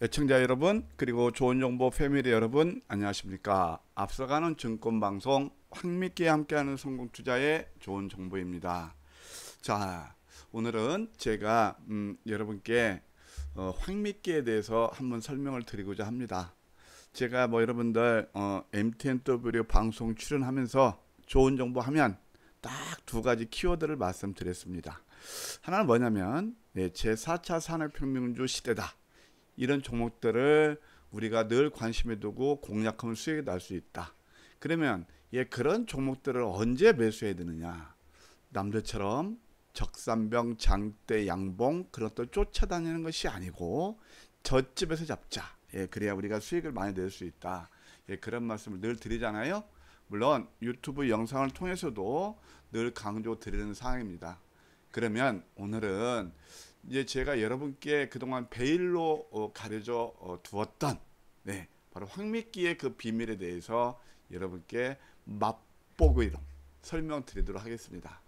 애청자 여러분 그리고 좋은 정보 패밀리 여러분 안녕하십니까 앞서가는 증권방송 황미끼 함께하는 성공투자의 좋은 정보입니다 자 오늘은 제가 음, 여러분께 어, 황미끼에 대해서 한번 설명을 드리고자 합니다 제가 뭐 여러분들 어, MTNW 방송 출연하면서 좋은 정보 하면 딱 두 가지 키워드를 말씀드렸습니다 하나는 뭐냐면 예, 제4차 산업혁명주 시대다 이런 종목들을 우리가 늘 관심에 두고 공략하면 수익이 날 수 있다. 그러면 예, 그런 종목들을 언제 매수해야 되느냐? 남들처럼 적산병, 장대, 양봉 그런 또 쫓아다니는 것이 아니고 젖집에서 잡자. 예, 그래야 우리가 수익을 많이 낼 수 있다. 예, 그런 말씀을 늘 드리잖아요. 물론 유튜브 영상을 통해서도 늘 강조 드리는 상황입니다. 그러면 오늘은 이제 제가 여러분께 그동안 베일로 어, 가려져 어, 두었던 네, 바로 황미끼의 그 비밀에 대해서 여러분께 맛보고 이런 설명드리도록 하겠습니다.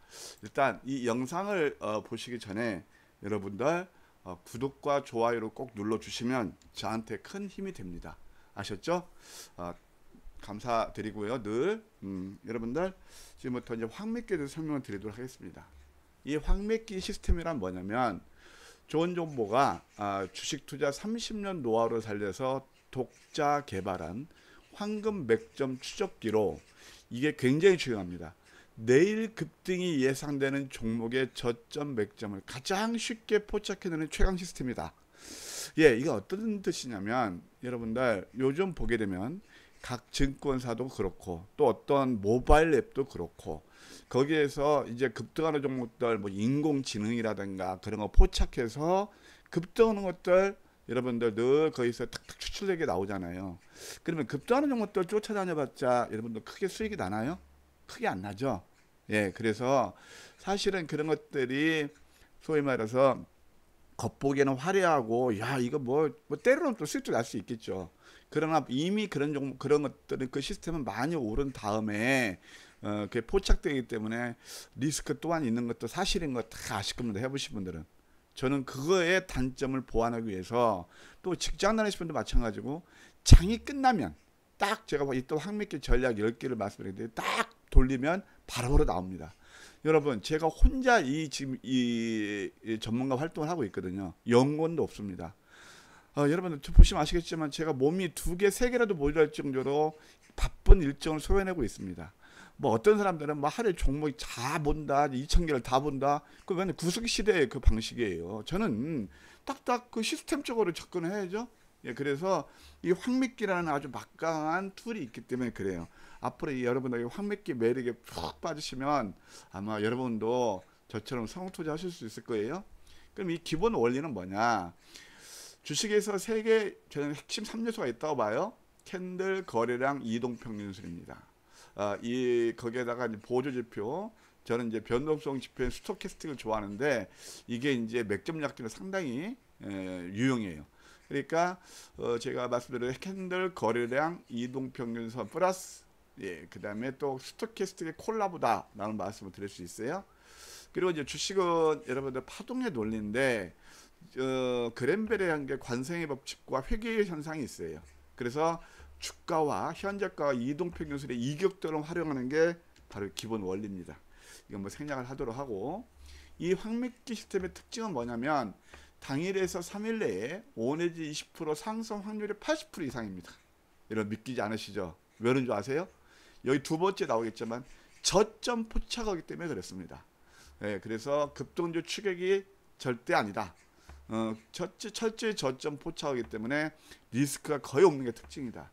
일단 이 영상을 어, 보시기 전에 여러분들 어, 구독과 좋아요를 꼭 눌러주시면 저한테 큰 힘이 됩니다. 아셨죠? 어, 감사드리고요. 늘 음, 여러분들 지금부터 이제 황미끼에 대해서 설명을 드리도록 하겠습니다. 이황미끼 시스템이란 뭐냐면 좋은 정보가 아, 주식 투자 30년 노하우를 살려서 독자 개발한 황금 맥점 추적기로 이게 굉장히 중요합니다. 내일 급등이 예상되는 종목의 저점 맥점을 가장 쉽게 포착해내는 최강 시스템이다. 예, 이게 어떤 뜻이냐면 여러분들 요즘 보게 되면 각 증권사도 그렇고 또 어떤 모바일 앱도 그렇고 거기에서 이제 급등하는 종목들 뭐 인공지능이라든가 그런 거 포착해서 급등하는 것들 여러분들 늘 거기서 탁탁 추출되게 나오잖아요. 그러면 급등하는 종목들 쫓아다녀봤자 여러분들 크게 수익이 나나요? 크게 안 나죠. 예, 그래서 사실은 그런 것들이 소위 말해서 겉보기에는 화려하고 야 이거 뭐, 뭐 때로는 또 수익도 날 수 있겠죠. 그러나 이미 그런 종, 그런 것들은 그 시스템은 많이 오른 다음에 어, 그게 포착되기 때문에 리스크 또한 있는 것도 사실인 것 다 아실 겁니다. 해보신 분들은. 저는 그거의 단점을 보완하기 위해서 또 직장 다니시 분도 마찬가지고 장이 끝나면 딱 제가 이또 황매길 전략 10개를 말씀드렸는데 딱 돌리면 바로바로 나옵니다. 여러분 제가 혼자 이 지금 이 전문가 활동을 하고 있거든요. 연원도 없습니다. 어, 여러분 들 보시면 아시겠지만 제가 몸이 두 개, 세 개라도 모자랄 정도로 바쁜 일정을 소화내고 있습니다. 뭐 어떤 사람들은 뭐 하루 종목이 다 본다, 2천 개를 다 본다. 그건 구석 시대의 그 방식이에요. 저는 딱딱 그 시스템적으로 접근해야죠. 예, 그래서 이 황미끼라는 아주 막강한 툴이 있기 때문에 그래요. 앞으로 여러분들이 황미끼 매력에 푹 빠지시면 아마 여러분도 저처럼 성투자 하실 수 있을 거예요. 그럼 이 기본 원리는 뭐냐? 주식에서 세개 저는 핵심 3요소가 있다고 봐요. 캔들, 거래량, 이동평균수입니다. 아, 이 거기에다가 보조지표, 저는 이제 변동성 지표인 스토캐스틱을 좋아하는데 이게 이제 맥점 약기는 상당히 에, 유용해요. 그러니까 어, 제가 말씀드린 캔들, 거래량, 이동평균선 플러스 예, 그 다음에 또 스토캐스틱의 콜라보다라는 말씀을 드릴 수 있어요. 그리고 이제 주식은 여러분들 파동의 논리인데 어, 그랜베이라는게 관생의 법칙과 회계의 현상이 있어요. 그래서 주가와 현재가와 이동평균선의 이격도를 활용하는 게 바로 기본 원리입니다. 이건 뭐 생략을 하도록 하고 이 황맥기 시스템의 특징은 뭐냐면 당일에서 3일 내에 5 내지 20% 상승 확률이 80% 이상입니다. 이런 믿기지 않으시죠? 왜 그런 줄 아세요? 여기 두 번째 나오겠지만 저점 포착하기 때문에 그렇습니다. 네, 그래서 급등주 추격이 절대 아니다. 어, 철저, 철저히 저점 포착하기 때문에 리스크가 거의 없는 게 특징이다.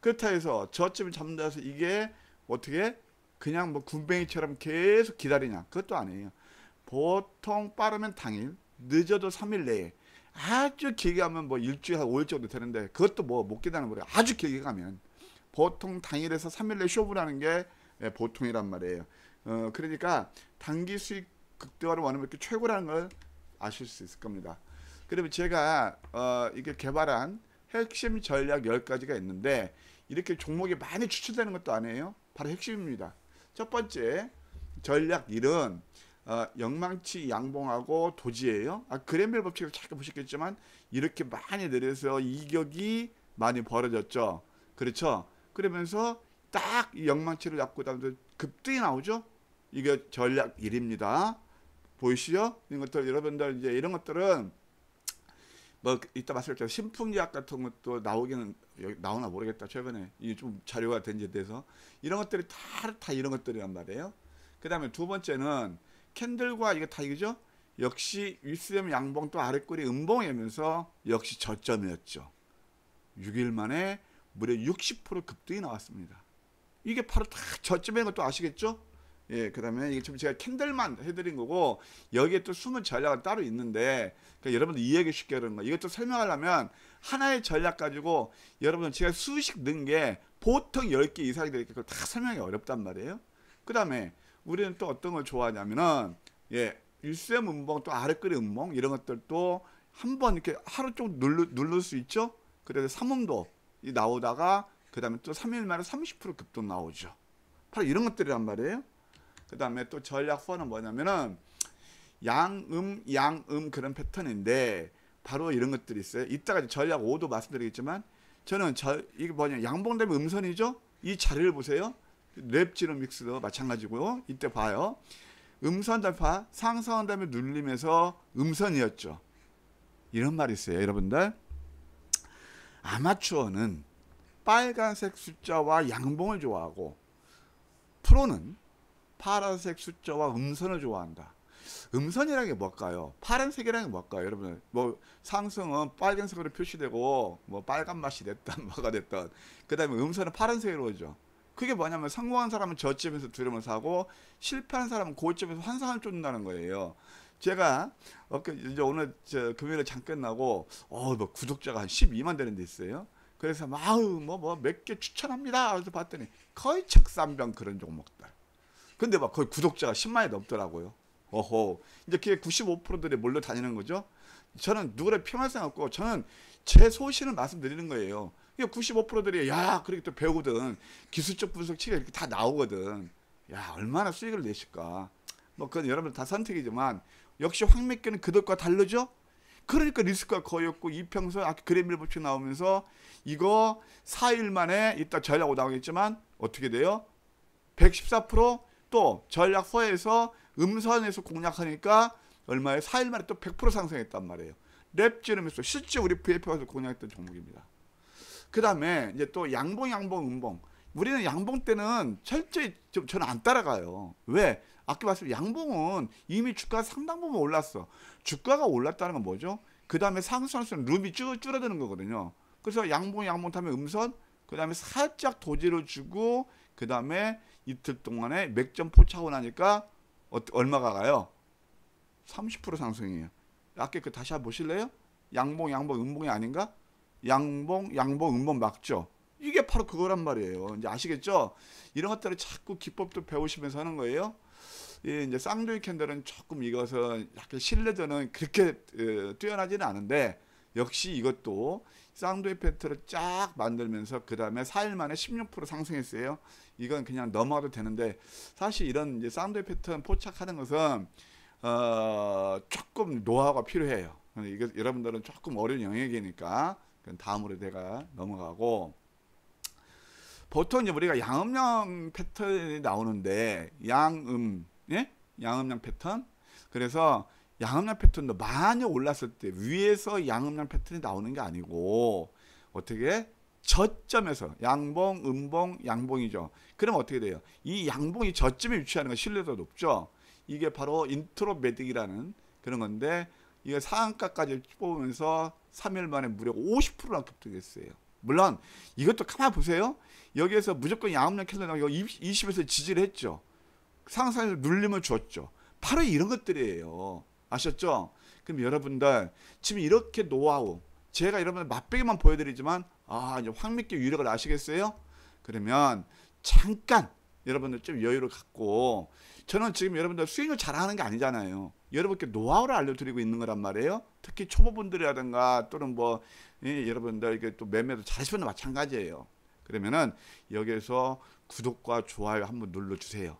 그렇다 해서 저점이 잠자서 이게 어떻게 그냥 뭐 군뱅이처럼 계속 기다리냐 그것도 아니에요. 보통 빠르면 당일 늦어도 3일 내에 아주 길게 하면 뭐 일주일 한 5일 정도 되는데 그것도 뭐 못 기다리는 거예요. 아주 길게 가면 보통 당일에서 3일 내에 쇼부라는 게 예, 보통이란 말이에요. 어, 그러니까 단기 수익 극대화를 원하면 이렇게 최고라는 걸 아실 수 있을 겁니다. 그러면 제가 어, 이게 개발한 핵심 전략 10가지가 있는데 이렇게 종목이 많이 추출되는 것도 아니에요. 바로 핵심입니다. 첫 번째 전략 1은 어, 영망치 양봉하고 도지예요. 아, 그랜벨 법칙을 잠깐 보셨겠지만 이렇게 많이 내려서 이격이 많이 벌어졌죠. 그렇죠? 그러면서 딱 이 영망치를 잡고 나면 급등이 나오죠. 이게 전략 1입니다. 보이시죠? 이런 것들 여러분들 이제 이런 것들은 뭐 이따 봤을 때 신품약 같은 것도 나오기는 나오나 모르겠다 최근에 이좀 자료가 된지돼서 이런 것들이 다 다 이런 것들이란 말이에요. 그 다음에 두 번째는 캔들과 이게 다 이거죠. 역시 윗수염 양봉 또 아랫골이 음봉이면서 역시 저점이었죠. 6일 만에 무려 60% 급등이 나왔습니다. 이게 바로 다 저점인 것도 아시겠죠? 예, 그다음에 이게 지금 제가 캔들만 해드린 거고 여기에 또 숨은 전략은 따로 있는데 그러니까 여러분들 이해하기 쉽게 하는 거. 이것도 설명하려면 하나의 전략 가지고 여러분 제가 수식 넣은 게 보통 10개 이상이 되니까 그걸 다 설명이 어렵단 말이에요. 그다음에 우리는 또 어떤 걸 좋아하냐면은 예, 일셈 문봉또아래글의 음봉 이런 것들도 한번 이렇게 하루 쪽 누르, 누를 수 있죠. 그래서 삼음도 나오다가 그다음에 또 3일 만에 30% 급등 나오죠. 바로 이런 것들이란 말이에요. 그 다음에 또 전략 4는 뭐냐면은 양음 양음 그런 패턴인데 바로 이런 것들이 있어요. 이따가 전략 5도 말씀드리겠지만 저는 저 이게 뭐냐 양봉되면 음선이죠. 이 자리를 보세요. 랩지로 믹스도 마찬가지고요. 이때 봐요. 음선 달파상한 다음에 눌리면서 음선이었죠. 이런 말이 있어요. 여러분들 아마추어는 빨간색 숫자와 양봉을 좋아하고 프로는 파란색 숫자와 음선을 좋아한다. 음선이라게 뭘까요? 파란색이라게 뭘까요? 여러분, 뭐 상승은 빨간색으로 표시되고 뭐 빨간 맛이 됐던 뭐가 됐던 그다음에 음선은 파란색으로 오죠. 그게 뭐냐면 성공한 사람은 저점에서 두려움을 사고 실패한 사람은 고점에서 환상을 쫓는다는 거예요. 제가 어깨 이제 오늘 저 금요일에 잠깐 나고 어뭐 구독자가 한 12만 되는 데 있어요. 그래서 마우 뭐뭐 몇 개 추천합니다. 그래서 봤더니 거의 책삼병 그런 종목들. 근데 막 거의 구독자가 10만이 넘더라고요. 어허. 이제 그게 95%들이 몰려다니는 거죠. 저는 누구를 평할 생각 없고 저는 제 소신을 말씀드리는 거예요. 95%들이 야 그렇게 또 배우거든. 기술적 분석치가 이렇게 다 나오거든. 야 얼마나 수익을 내실까. 뭐 그건 여러분 다 선택이지만 역시 황맥기는 그들과 다르죠. 그러니까 리스크가 거의 없고 이평선 아까 그래밀보치 나오면서 이거 4일 만에 이따 전략 오나오겠지만 어떻게 돼요? 114%또 전략서에서 음선에서 공략하니까 얼마에 4일 만에 또 100% 상승했단 말이에요. 랩지름에서 실제 우리 VF에서 공략했던 종목입니다. 그 다음에 이제 또 양봉 양봉 음봉 우리는 양봉 때는 철저히 좀 저는 안 따라가요. 왜? 아까 말씀 양봉은 이미 주가 상당 부분 올랐어. 주가가 올랐다는 건 뭐죠? 그 다음에 상승하는 할 룸이 쭉 줄어드는 거거든요. 그래서 양봉 양봉 타면 음선 그 다음에 살짝 도지를 주고 그 다음에 이틀 동안에 맥점 포차고 나니까 어, 얼마가 가요? 30% 상승이에요. 아까 그 다시 한 번 보실래요? 양봉 양봉 음봉이 아닌가? 양봉 양봉 음봉 막죠. 이게 바로 그거란 말이에요. 이제 아시겠죠? 이런 것들을 자꾸 기법도 배우시면서 하는 거예요. 예, 이제 쌍둥이 캔들은 조금 이것은 약간 신뢰도는 그렇게 에, 어, 뛰어나지는 않은데 역시 이것도 쌍도 이패트를쫙 만들면서 그 다음에 4일 만에 16% 상승했어요. 이건 그냥 넘어가도 되는데 사실 이런 이제 쌍도 패턴 포착하는 것은 어 조금 노하우가 필요해요. 이거 여러분들은 조금 어려운 영역이니까 다음으로 내가 넘어가고 보통 이제 우리가 양음양 패턴이 나오는데 양음 예? 양음양 패턴 그래서 양음란 패턴도 많이 올랐을 때 위에서 양음란 패턴이 나오는 게 아니고 어떻게 저점에서 양봉, 음봉, 양봉이죠. 그럼 어떻게 돼요? 이 양봉이 저점에 위치하는 건 신뢰도 높죠. 이게 바로 인트로매딩이라는 그런 건데 이거 상한가까지 뽑으면서 3일 만에 무려 50%나 폭등했어요. 물론 이것도 가만 보세요. 여기에서 무조건 양음량 캘러나가 20에서 지지를 했죠. 상상에서 눌림을 줬죠. 바로 이런 것들이에요. 아셨죠? 그럼 여러분들 지금 이렇게 노하우 제가 여러분들 맛보기만 보여드리지만 아 이제 황미끼 위력을 아시겠어요? 그러면 잠깐 여러분들 좀 여유를 갖고 저는 지금 여러분들 수익을 잘하는 게 아니잖아요. 여러분께 노하우를 알려드리고 있는 거란 말이에요. 특히 초보분들이라든가 또는 뭐 예, 여러분들 이게 또 매매도 잘하시면 마찬가지예요. 그러면은 여기에서 구독과 좋아요 한번 눌러주세요.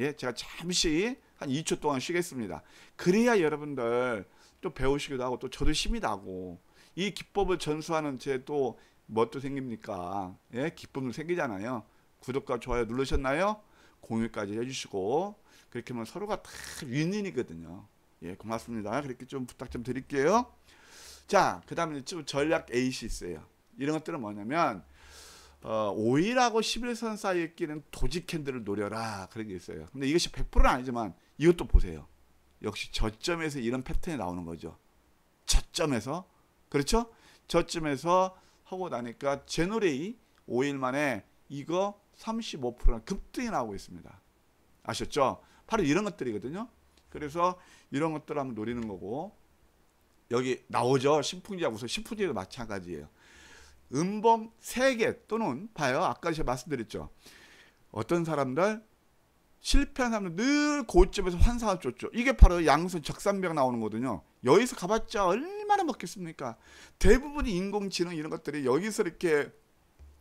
예, 제가 잠시 한 2초 동안 쉬겠습니다. 그래야 여러분들 또 배우시기도 하고 또 저도 힘이 나고 이 기법을 전수하는 제또 뭣도 생깁니까? 예, 기쁨도 생기잖아요. 구독과 좋아요 누르셨나요? 공유까지 해주시고 그렇게 하면 서로가 다 윈윈이거든요. 예, 고맙습니다. 그렇게 좀 부탁 좀 드릴게요. 자, 그 다음에 좀 전략 a 이있어요 이런 것들은 뭐냐면 어, 5일하고 11선 사이에 끼는 도지 캔들을 노려라 그런 게 있어요. 근데 이것이 100%는 아니지만 이것도 보세요. 역시 저점에서 이런 패턴이 나오는 거죠. 저점에서 그렇죠? 저점에서 하고 나니까 제노레이 5일 만에 이거 35%나 급등이 나오고 있습니다. 아셨죠? 바로 이런 것들이거든요. 그래서 이런 것들 을 한번 노리는 거고 여기 나오죠. 신풍지하고서 신풍지도 마찬가지예요. 음범 3개 또는 봐요. 아까 제가 말씀드렸죠. 어떤 사람들 실패한 사람들 늘 고점에서 환상을 쫓죠. 이게 바로 양성 적산벽 나오는 거거든요. 여기서 가봤자 얼마나 먹겠습니까? 대부분이 인공지능 이런 것들이 여기서 이렇게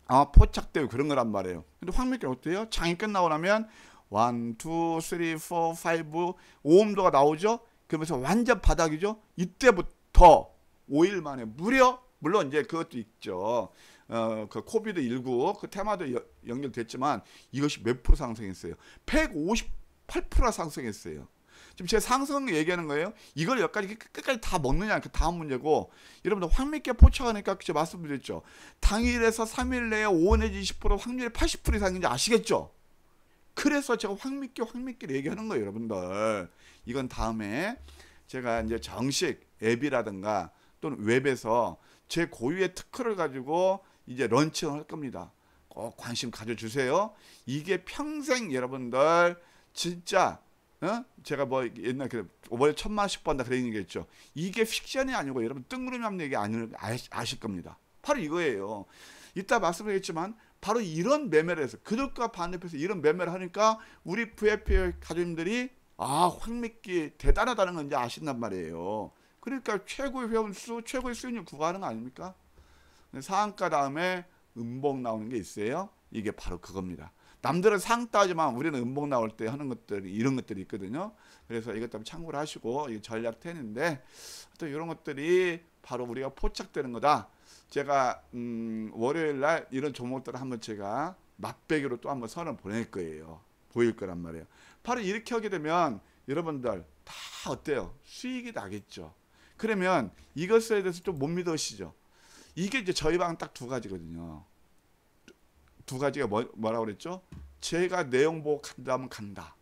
아, 포착되고 그런 거란 말이에요. 근데 황미경 어때요? 장이 끝나고 나면 1, 2, 3, 4, 5, 5음도가 나오죠? 그러면서 완전 바닥이죠? 이때부터 5일 만에 무려 물론 이제 그것도 있죠. 어, 그 코비드 19그 테마도 여, 연결됐지만 이것이 몇 프로 상승했어요? 158%나 상승했어요. 지금 제 상승 얘기하는 거예요. 이걸 여기까지 끝까지 다 먹느냐 그 다음 문제고 여러분들 황밀게 포착하니까 그제 말씀드렸죠. 당일에서 3일 내에 5 내지 20% 확률이 80% 이상인지 아시겠죠? 그래서 제가 황밀게 황밀게 얘기하는 거예요, 여러분들. 이건 다음에 제가 이제 정식 앱이라든가 또는 웹에서 제 고유의 특허를 가지고 이제 런칭을 할 겁니다. 꼭 관심 가져주세요. 이게 평생 여러분들 진짜 어? 제가 뭐 옛날 그 오버에 천만씩 번다 그런 얘기했죠. 이게 픽션이 아니고 여러분 뜬구름이 하 얘기 아니, 아실 겁니다. 바로 이거예요. 이따 말씀드리겠지만 바로 이런 매매를 해서 그들과 반대해서 이런 매매를 하니까 우리 VFA 가족님들이 아 황미끼 대단하다는 건 이제 아신단 말이에요. 그러니까 최고의 회원수, 최고의 수익률 구하는 거 아닙니까? 상한가 다음에 음봉 나오는 게 있어요. 이게 바로 그겁니다. 남들은 상 따지만 우리는 음봉 나올 때 하는 것들이 이런 것들이 있거든요. 그래서 이것 때문에 참고를 하시고 이 전략 텐인데 또 이런 것들이 바로 우리가 포착되는 거다. 제가 음, 월요일 날 이런 종목들을 한번 제가 맛배기로 또 한번 선을 보낼 거예요. 보일 거란 말이에요. 바로 이렇게 하게 되면 여러분들 다 어때요? 수익이 나겠죠. 그러면 이것에 대해서 좀 못 믿으시죠. 이게 이제 저희 방은 딱 두 가지거든요. 두 가지가 뭐, 뭐라고 그랬죠? 제가 내용 보고 간다면 간다.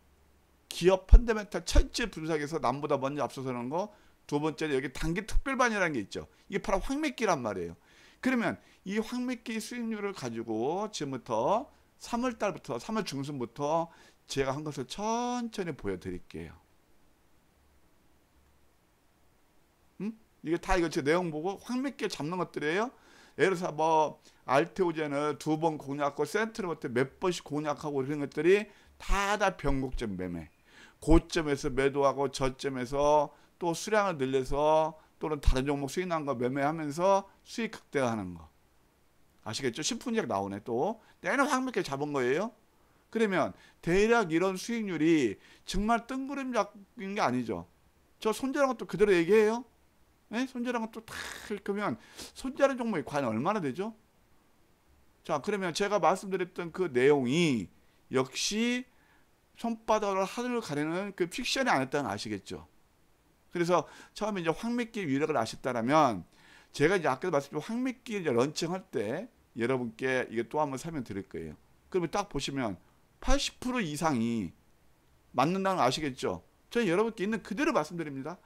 기업 펀더멘탈 철제 분석에서 남보다 먼저 앞서서는 거. 두 번째는 여기 단기 특별반이라는 게 있죠. 이게 바로 황맥기란 말이에요. 그러면 이 황맥기 수익률을 가지고 지금부터 3월 달부터 3월 중순부터 제가 한 것을 천천히 보여드릴게요. 이게 다 이거 제 내용 보고 황맥게 잡는 것들이에요. 예를 들어서 뭐 알테오젠을 두 번 공략하고 센트르버트 몇 번씩 공략하고 이런 것들이 다다 변곡점 매매. 고점에서 매도하고 저점에서 또 수량을 늘려서 또는 다른 종목 수익 난 거 매매하면서 수익 극대화하는 거. 아시겠죠? 10분 약 나오네 또. 내내 황맥게 잡은 거예요. 그러면 대략 이런 수익률이 정말 뜬구름 잡인 게 아니죠. 저 손절한 것도 그대로 얘기해요. 네? 예? 손절하고 또탁 긁으면 손절한 종목이 과연 얼마나 되죠? 자 그러면 제가 말씀드렸던 그 내용이 역시 손바닥으로 하늘을 가리는 그 픽션이 아니었다는 아시겠죠? 그래서 처음에 이제 황미길 위력을 아셨다면 제가 이제 아까도 말씀드린 황미길 런칭할 때 여러분께 이게 또 한번 설명 드릴 거예요. 그러면 딱 보시면 80% 이상이 맞는다는 아시겠죠? 저는 여러분께 있는 그대로 말씀드립니다.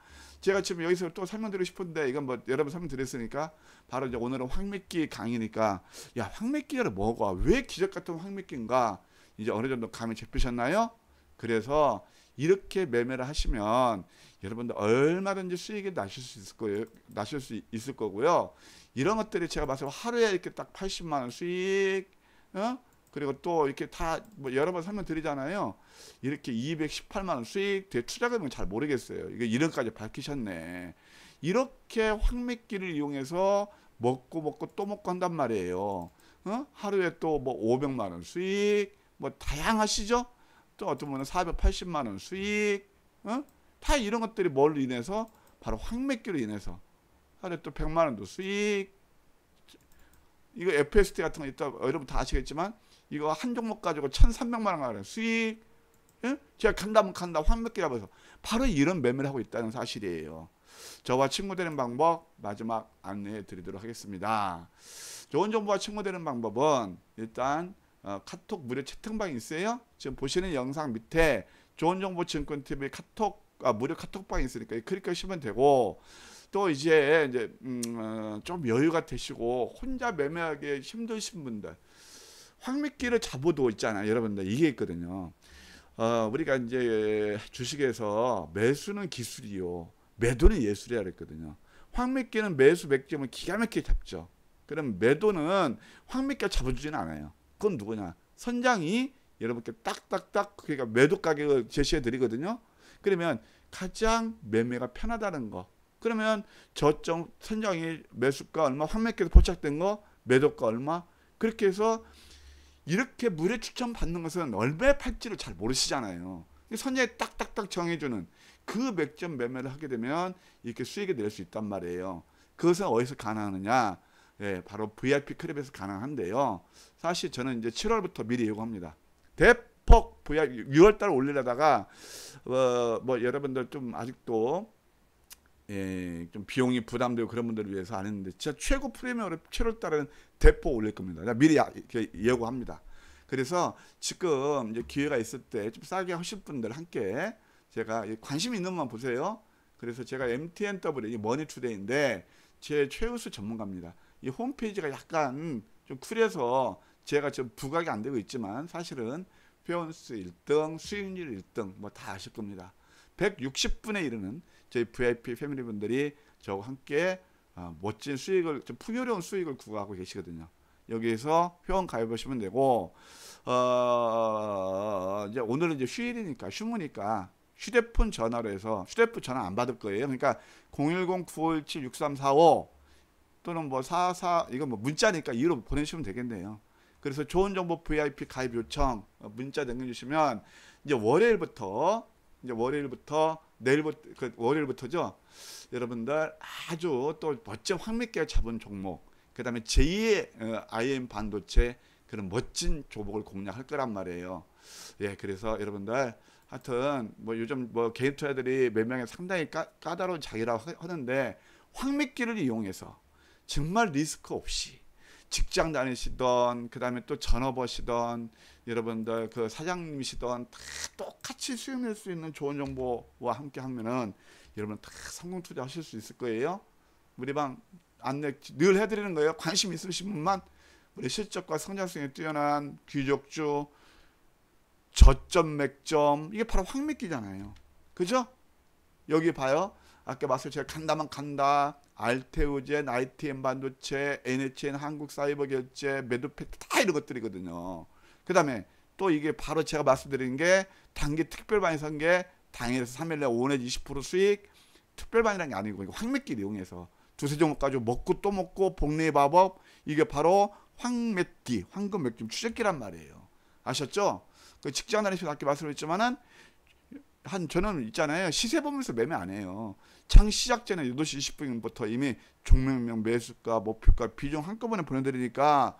제가 지금 여기서 또 설명드리고 싶은데 이건 뭐 여러분 설명드렸으니까 바로 이제 오늘은 황맥기 강의니까 야 황맥기를 뭐가 왜 기적 같은 황맥기인가 이제 어느 정도 감이 잡히셨나요? 그래서 이렇게 매매를 하시면 여러분들 얼마든지 수익이 나실 수 있을 거예요. 나실 수 있을 거고요. 이런 것들이 제가 봤을 때 하루에 이렇게 딱 80만 원 수익, 어? 그리고 또 이렇게 다 뭐 여러 번 설명드리잖아요. 이렇게 218만 원 수익 대투자금은 잘 모르겠어요. 이거 이름까지 밝히셨네. 이렇게 황맥기를 이용해서 먹고 먹고 또 먹고 한단 말이에요. 어? 하루에 또 뭐 500만 원 수익 뭐 다양하시죠? 또 어떤 분은 480만 원 수익 어? 다 이런 것들이 뭘로 인해서 바로 황맥기로 인해서 하루에 또 100만 원도 수익 이거 FST 같은 거 있다 여러분 다 아시겠지만 이거 한 종목 가지고 1,300만 원 가래. 수익 예? 제가 간다면 간다 환몇 개가 벌서 바로 이런 매매를 하고 있다는 사실이에요. 저와 친구 되는 방법 마지막 안내해 드리도록 하겠습니다. 좋은 정보와 친구 되는 방법은 일단 어, 카톡 무료 채팅방이 있어요. 지금 보시는 영상 밑에 좋은 정보 증권 TV 카톡 아, 무료 카톡방이 있으니까 클릭하시면 되고 또 이제 이제 음, 어, 좀 여유가 되시고 혼자 매매하기 힘드신 분들 황미끼를 잡아도 있잖아요. 여러분들 이게 있거든요. 어, 우리가 이제 주식에서 매수는 기술이요. 매도는 예술이라 그랬거든요. 황미끼는 매수 맥점을 기가 막히게 잡죠. 그럼 매도는 황미끼가 잡아주지는 않아요. 그건 누구냐? 선장이 여러분께 딱딱딱 그러니까 매도 가격을 제시해 드리거든요. 그러면 가장 매매가 편하다는 거. 그러면 저점 선장이 매수가 얼마, 황매기에서 포착된 거, 매도가 얼마. 그렇게 해서 이렇게 물에 추천받는 것은 얼마에 팔지를 잘 모르시잖아요. 선에 딱딱딱 정해주는 그 맥점 매매를 하게 되면 이렇게 수익을 낼수 있단 말이에요. 그것은 어디서 가능하느냐? 예, 바로 VIP 클럽에서 가능한데요. 사실 저는 이제 7월부터 미리 예고합니다. 대폭 VIP 6월달 올리려다가 어, 뭐 여러분들 좀 아직도 예, 좀 비용이 부담되고 그런 분들을 위해서 안 했는데 진짜 최고 프리미엄으로 7월달에 대포 올릴 겁니다. 미리 예고합니다. 그래서 지금 이제 기회가 있을 때 좀 싸게 하실 분들 함께 제가 관심 있는 것만 보세요. 그래서 제가 MTNW 머니 투데이인데 제 최우수 전문가입니다. 이 홈페이지가 약간 좀 쿨해서 제가 좀 부각이 안 되고 있지만 사실은 회원수 1등, 수익률 1등 뭐다 아실 겁니다. 160분에 이르는 저희 VIP 패밀리 분들이 저와 함께 아, 멋진 수익을 좀 풍요로운 수익을 구하고 계시거든요. 여기에서 회원 가입하시면 되고 어, 이제 오늘은 이제 휴일이니까 휴무니까 휴대폰 전화로 해서 휴대폰 전화 안 받을 거예요. 그러니까 010-957-6345 또는 뭐 44, 이건 뭐 문자니까 이로 보내시면 되겠네요. 그래서 좋은 정보 VIP 가입 요청 어, 문자 남겨주시면 이제 월요일부터 이제 월요일부터 내일부터 그 월요일부터죠. 여러분들 아주 또 멋진 황미께 잡은 종목. 그다음에 제2의 IM 어, 반도체 그런 멋진 조목을 공략할 거란 말이에요. 예, 그래서 여러분들 하여튼 뭐 요즘 뭐 개인 투자들이 몇 명이 상당히 까, 까다로운 자기라고 하는데 황미끼를 이용해서 정말 리스크 없이 직장 다니시던 그다음에 또 전업하시던 여러분들 그 사장님이시던 다 똑같이 수용할 수 있는 좋은 정보와 함께 하면은 여러분 다 성공 투자하실 수 있을 거예요. 우리 방 안내 늘 해드리는 거예요. 관심 있으신 분만 우리 실적과 성장성이 뛰어난 귀족주 저점 맥점 이게 바로 황맥기잖아요. 그죠? 여기 봐요. 아까 말씀 제가 간다만 간다. 알테오젠, ITM 반도체, NHN 한국사이버결제, 메드팩트 다 이런 것들이거든요. 그 다음에 또 이게 바로 제가 말씀드린 게 단기 특별반이 산게 당일에서 3일에 5 내지 20% 수익 특별반이라는게 아니고 황매길 이용해서 두세 종목 가지고 먹고 또 먹고 복리의 마법 이게 바로 황매띠 황금 맥주 추적기란 말이에요. 아셨죠? 그 직장 안에서 아까 말씀했지만은 한 저는 있잖아요 시세 보면서 매매 안 해요. 창 시작 전에 8시 20분부터 이미 종명명 매수가 목표가 비중 한꺼번에 보내드리니까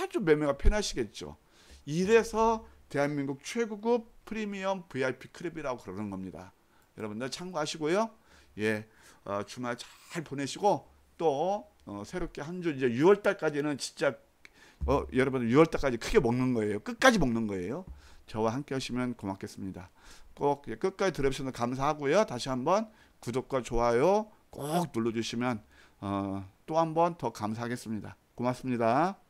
아주 매매가 편하시겠죠. 이래서 대한민국 최고급 프리미엄 VIP 크랩이라고 그러는 겁니다. 여러분들 참고하시고요. 예, 어, 주말 잘 보내시고 또 어, 새롭게 한 주 이제 6월달까지는 진짜 어, 여러분들 6월달까지 크게 먹는 거예요. 끝까지 먹는 거예요. 저와 함께 하시면 고맙겠습니다. 꼭 예, 끝까지 들어주셔서 감사하고요. 다시 한번 구독과 좋아요 꼭 눌러주시면 어, 또 한 번 더 감사하겠습니다. 고맙습니다.